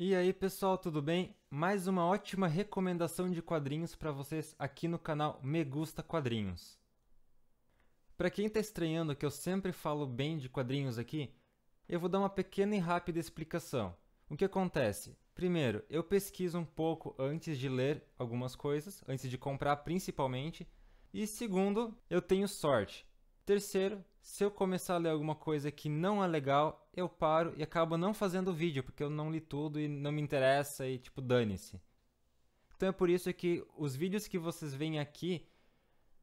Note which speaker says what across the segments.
Speaker 1: E aí, pessoal, tudo bem? Mais uma ótima recomendação de quadrinhos para vocês aqui no canal Me Gusta Quadrinhos. Para quem está estranhando que eu sempre falo bem de quadrinhos aqui, eu vou dar uma pequena e rápida explicação. O que acontece? Primeiro, eu pesquiso um pouco antes de ler algumas coisas, antes de comprar principalmente. E segundo, eu tenho sorte. Terceiro, se eu começar a ler alguma coisa que não é legal, eu paro e acabo não fazendo o vídeo, porque eu não li tudo e não me interessa e tipo, dane-se. Então é por isso que os vídeos que vocês veem aqui,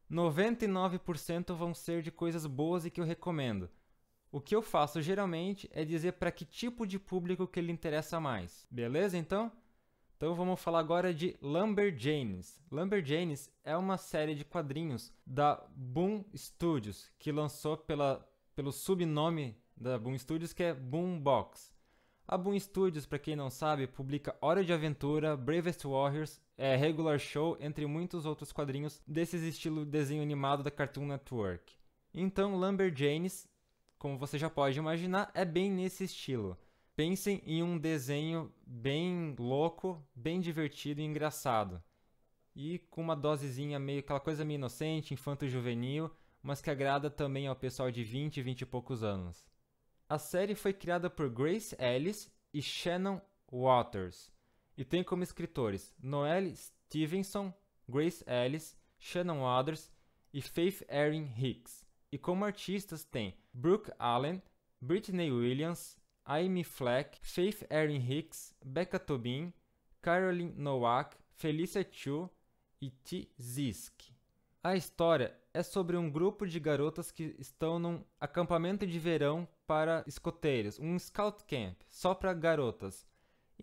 Speaker 1: 99% vão ser de coisas boas e que eu recomendo. O que eu faço geralmente é dizer para que tipo de público que ele interessa mais. Beleza então? Então vamos falar agora de Lumberjanes. Lumberjanes é uma série de quadrinhos da Boom Studios, que lançou pela, pelo subnome da Boom Studios, que é Boombox. A Boom Studios, para quem não sabe, publica Hora de Aventura, Bravest Warriors, é, Regular Show, entre muitos outros quadrinhos desse estilo desenho animado da Cartoon Network. Então Lumberjanes, como você já pode imaginar, é bem nesse estilo. Pensem em um desenho bem louco, bem divertido e engraçado. E com uma dosezinha meio aquela coisa meio inocente, infanto-juvenil, mas que agrada também ao pessoal de 20 e 20 e poucos anos. A série foi criada por Grace Ellis e Shannon Waters e tem como escritores Noelle Stevenson, Grace Ellis, Shannon Waters e Faith Erin Hicks. E como artistas tem Brooke Allen, Brittany Williams, Amy Fleck, Faith Erin Hicks, Becca Tobin, Caroline Nowak, Felicia Chu e T. Zisk. A história é sobre um grupo de garotas que estão num acampamento de verão para escoteiros, um scout camp, só para garotas.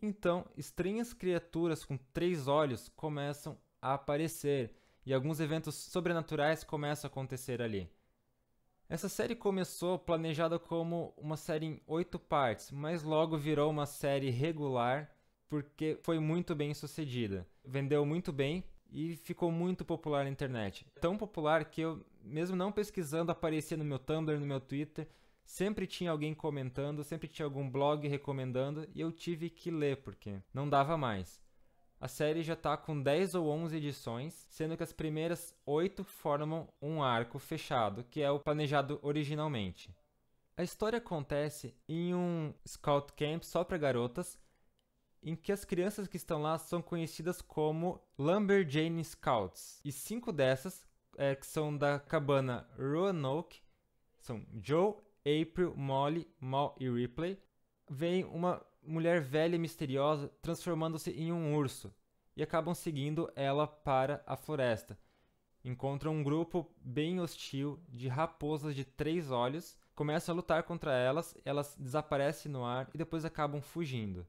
Speaker 1: Então, estranhas criaturas com três olhos começam a aparecer e alguns eventos sobrenaturais começam a acontecer ali. Essa série começou planejada como uma série em oito partes, mas logo virou uma série regular porque foi muito bem sucedida. Vendeu muito bem e ficou muito popular na internet. Tão popular que eu, mesmo não pesquisando, aparecia no meu Tumblr, no meu Twitter, sempre tinha alguém comentando, sempre tinha algum blog recomendando e eu tive que ler porque não dava mais. A série já está com 10 ou 11 edições, sendo que as primeiras 8 formam um arco fechado, que é o planejado originalmente. A história acontece em um scout camp só para garotas, em que as crianças que estão lá são conhecidas como Lumberjane Scouts, e cinco dessas é, que são da cabana Roanoke, são Joe, April, Molly, Mal e Ripley, vem uma mulher velha e misteriosa transformando-se em um urso e acabam seguindo ela para a floresta. Encontram um grupo bem hostil de raposas de três olhos, começam a lutar contra elas, elas desaparecem no ar e depois acabam fugindo.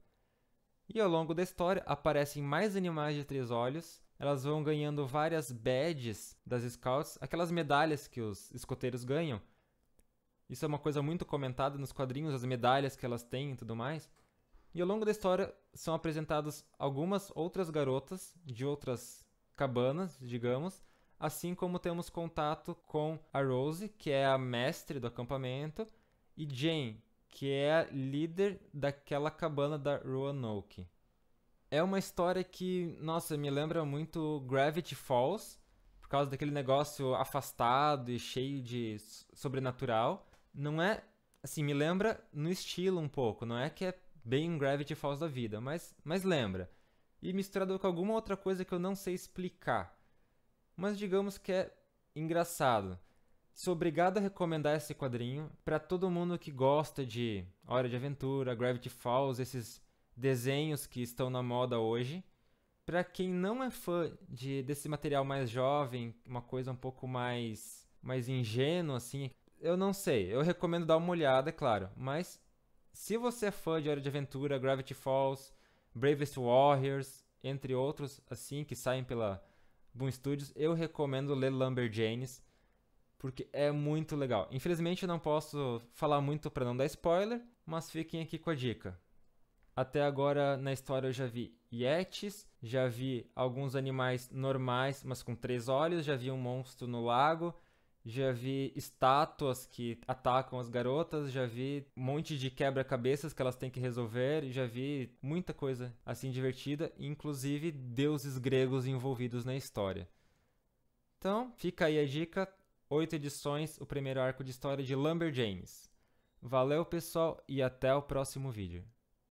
Speaker 1: E ao longo da história aparecem mais animais de três olhos, elas vão ganhando várias badges das scouts, aquelas medalhas que os escoteiros ganham. Isso é uma coisa muito comentada nos quadrinhos, as medalhas que elas têm e tudo mais. E ao longo da história são apresentadas algumas outras garotas de outras cabanas, digamos, assim como temos contato com a Rose, que é a mestre do acampamento, e Jane, que é a líder daquela cabana da Roanoke. É uma história que, nossa, me lembra muito Gravity Falls, por causa daquele negócio afastado e cheio de sobrenatural. Não é assim, me lembra no estilo um pouco, não é que é bem um Gravity Falls da vida, mas, mas lembra. E misturado com alguma outra coisa que eu não sei explicar. Mas digamos que é engraçado. Sou obrigado a recomendar esse quadrinho para todo mundo que gosta de Hora de Aventura, Gravity Falls, esses desenhos que estão na moda hoje. Para quem não é fã de, desse material mais jovem, uma coisa um pouco mais mais ingênua assim, eu não sei. Eu recomendo dar uma olhada, é claro, mas se você é fã de Hora de Aventura, Gravity Falls, Bravest Warriors, entre outros assim que saem pela Boom Studios, eu recomendo ler Lumberjanes, porque é muito legal. Infelizmente eu não posso falar muito para não dar spoiler, mas fiquem aqui com a dica. Até agora na história eu já vi yetis, já vi alguns animais normais, mas com três olhos, já vi um monstro no lago, já vi estátuas que atacam as garotas, já vi um monte de quebra-cabeças que elas têm que resolver, já vi muita coisa assim divertida, inclusive deuses gregos envolvidos na história. Então, fica aí a dica, oito edições, o primeiro arco de história de Lumberjanes. Valeu, pessoal, e até o próximo vídeo.